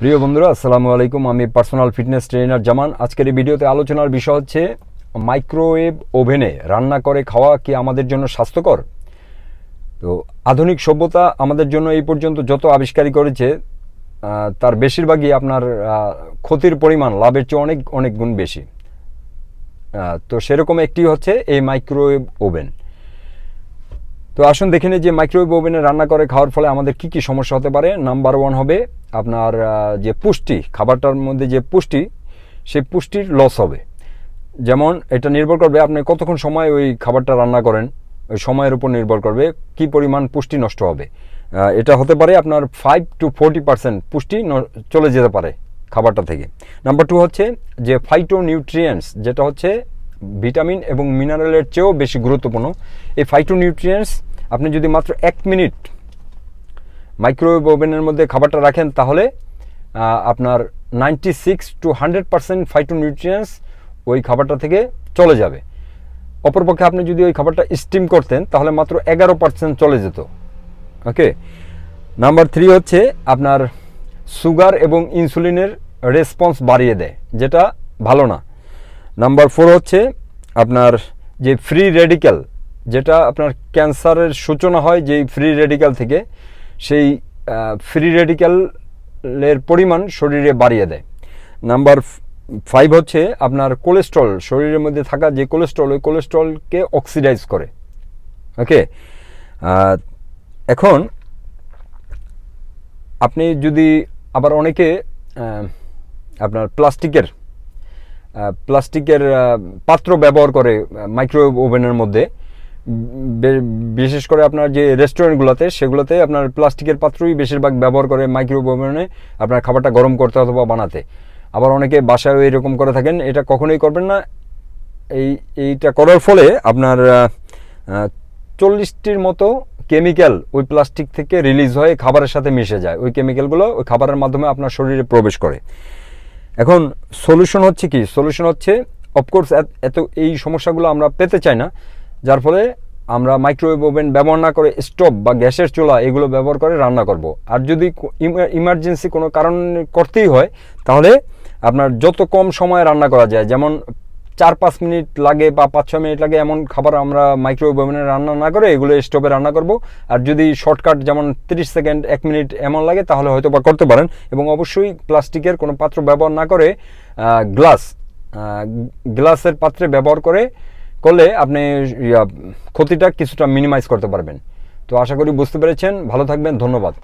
প্রিয় বন্ধুরা আসসালামু আলাইকুম আমি পার্সোনাল ফিটনেস ট্রেনার জামান আজকের এই ভিডিওতে আলোচনার বিষয় হচ্ছে মাইক্রোওয়েভ ওভেনে রান্না করে খাওয়া কি আমাদের জন্য স্বাস্থ্যকর তো আধুনিক সভ্যতা আমাদের জন্য এই পর্যন্ত যত আবিষ্কারই করেছে তার বেশিরভাগই আপনার ক্ষতির পরিমাণ লাভের চেয়ে অনেক অনেক গুণ বেশি তো সেরকম একটি হচ্ছে এই মাইক্রোওয়েভ ওভেন তো আসুন দেখে নিই যে মাইক্রোওয়েভ ওভেনে রান্না করে খাওয়ার ফলে আমাদের কি কি সমস্যা হতে পারে নাম্বার ওয়ান হবে আপনার যে পুষ্টি খাবারটার মধ্যে যে পুষ্টি সেই পুষ্টির লস হবে যেমন এটা নির্ভর করবে আপনি কতক্ষণ সময় ওই খাবারটা রান্না করেন ওই সময়ের উপর নির্ভর করবে কি পরিমাণ পুষ্টি নষ্ট হবে এটা হতে পারে আপনার ফাইভ টু ফোরটি পার্সেন্ট পুষ্টি চলে যেতে পারে খাবারটা থেকে নাম্বার টু হচ্ছে যে ফাইটো নিউট্রিয়েন্টস যেটা হচ্ছে ভিটামিন এবং মিনারেলের চেয়েও বেশি গুরুত্বপূর্ণ এই ফাইটোনিউট্রিয়েন্টস আপনি যদি মাত্র এক মিনিট মাইক্রোওয়েভ ওভেনের মধ্যে খাবারটা রাখেন তাহলে আপনার ninety six to hundred percent phytonutrients ওই খাবারটা থেকে চলে যাবে অপরপক্ষে আপনি যদি ওই খাবারটা স্টিম করতেন তাহলে মাত্র এগারো পার্সেন্ট চলে যেত ওকে নাম্বার থ্রি হচ্ছে আপনার সুগার এবং ইনসুলিনের রেসপন্স বাড়িয়ে দেয় যেটা ভালো না নাম্বার ফোর হচ্ছে আপনার যে ফ্রি রেডিক্যাল যেটা আপনার ক্যান্সারের সূচনা হয় যেই ফ্রি রেডিক্যাল থেকে সেই ফ্রি রেডিক্যালের পরিমাণ শরীরে বাড়িয়ে দেয় নাম্বার ফাইভ হচ্ছে আপনার কোলেস্ট্রল শরীরের মধ্যে থাকা যে কোলেস্ট্রল ওই কোলেস্ট্রলকে অক্সিডাইজ করে ওকে এখন আপনি যদি আবার অনেকে আপনার প্লাস্টিকের প্লাস্টিকের পাত্র ব্যবহার করে মাইক্রোওয়েভ ওভেনের মধ্যে বিশেষ করে আপনার যে রেস্টুরেন্টগুলোতে সেগুলোতে আপনার প্লাস্টিকের পাত্রই বেশিরভাগ ব্যবহার করে মাইক্রোওয়েভ ওভেনে আপনার খাবারটা গরম করতে অথবা বানাতে আবার অনেকে বাসায় এরকম করে থাকেন এটা কখনোই করবেন না এই এইটা করার ফলে আপনার চল্লিশটির মতো কেমিক্যাল ওই প্লাস্টিক থেকে রিলিজ হয়ে খাবারের সাথে মিশে যায় ওই কেমিক্যালগুলো ওই খাবারের মাধ্যমে আপনার শরীরে প্রবেশ করে এখন সলিউশন হচ্ছে কি সলিউশন হচ্ছে অফকোর্স এত এই সমস্যাগুলো আমরা পেতে চাই না যার ফলে আমরা মাইক্রোওয়েভ ওভেন ব্যবহার না করে স্টোভ বা গ্যাসের চুলা এগুলো ব্যবহার করে রান্না করব। আর যদি ইমার্জেন্সি কোনো কারণ করতেই হয় তাহলে আপনার যত কম সময়ে রান্না করা যায় যেমন চার পাঁচ মিনিট লাগে বা পাঁচ ছয় মিনিট লাগে এমন খাবার আমরা মাইক্রোওয়েভ ওভেনে রান্না না করে এগুলো স্টোভে রান্না করব আর যদি শর্টকাট যেমন 30 সেকেন্ড এক মিনিট এমন লাগে তাহলে হয়তো বা করতে পারেন এবং অবশ্যই প্লাস্টিকের কোনো পাত্র ব্যবহার না করে গ্লাস গ্লাসের পাত্রে ব্যবহার করে করলে আপনি ক্ষতিটা কিছুটা মিনিমাইজ করতে পারবেন তো আশা করি বুঝতে পেরেছেন ভালো থাকবেন ধন্যবাদ